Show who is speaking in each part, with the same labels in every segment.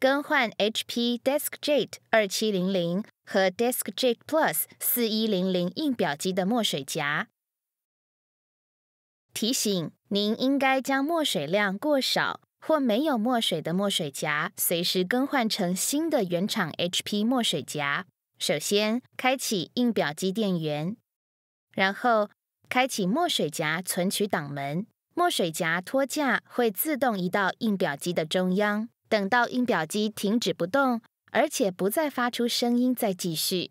Speaker 1: 更换 HP DeskJet 二七零零和 DeskJet Plus 四一零零印表机的墨水夹。提醒您，应该将墨水量过少或没有墨水的墨水夹，随时更换成新的原厂 HP 墨水夹。首先，开启印表机电源，然后开启墨水夹存取挡门，墨水夹托架会自动移到印表机的中央。等到印表机停止不动，而且不再发出声音，再继续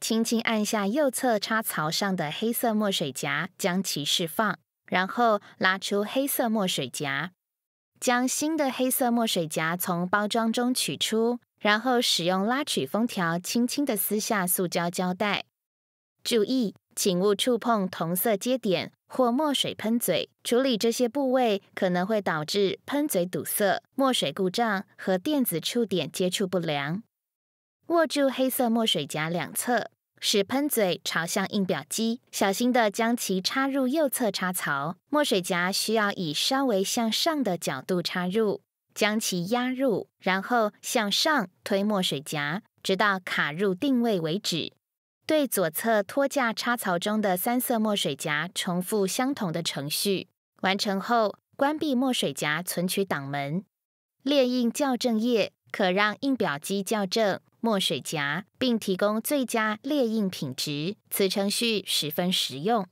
Speaker 1: 轻轻按下右侧插槽上的黑色墨水夹，将其释放，然后拉出黑色墨水夹，将新的黑色墨水夹从包装中取出，然后使用拉取封条，轻轻的撕下塑胶胶带。注意，请勿触碰同色接点或墨水喷嘴。处理这些部位可能会导致喷嘴堵塞、墨水故障和电子触点接触不良。握住黑色墨水夹两侧，使喷嘴朝向印表机，小心地将其插入右侧插槽。墨水夹需要以稍微向上的角度插入，将其压入，然后向上推墨水夹，直到卡入定位为止。对左侧托架插槽中的三色墨水夹重复相同的程序，完成后关闭墨水夹存取挡门。列印校正液可让印表机校正墨水夹，并提供最佳列印品质。此程序十分实用。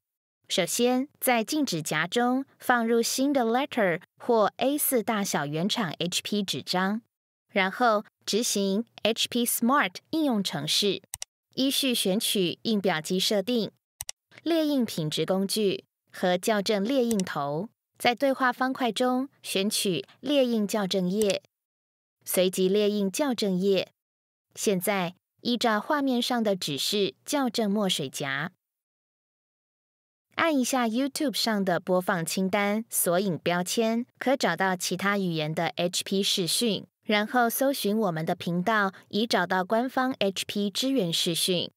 Speaker 1: 首先，在静止夹中放入新的 Letter 或 A4 大小原厂 HP 纸张，然后执行 HP Smart 应用程式。依序选取印表机设定、列印品质工具和校正列印头，在对话方块中选取列印校正页，随即列印校正页。现在依照画面上的指示校正墨水夹。按一下 YouTube 上的播放清单索引标签，可找到其他语言的 HP 视讯。然后搜寻我们的频道，以找到官方 H P 支援视讯。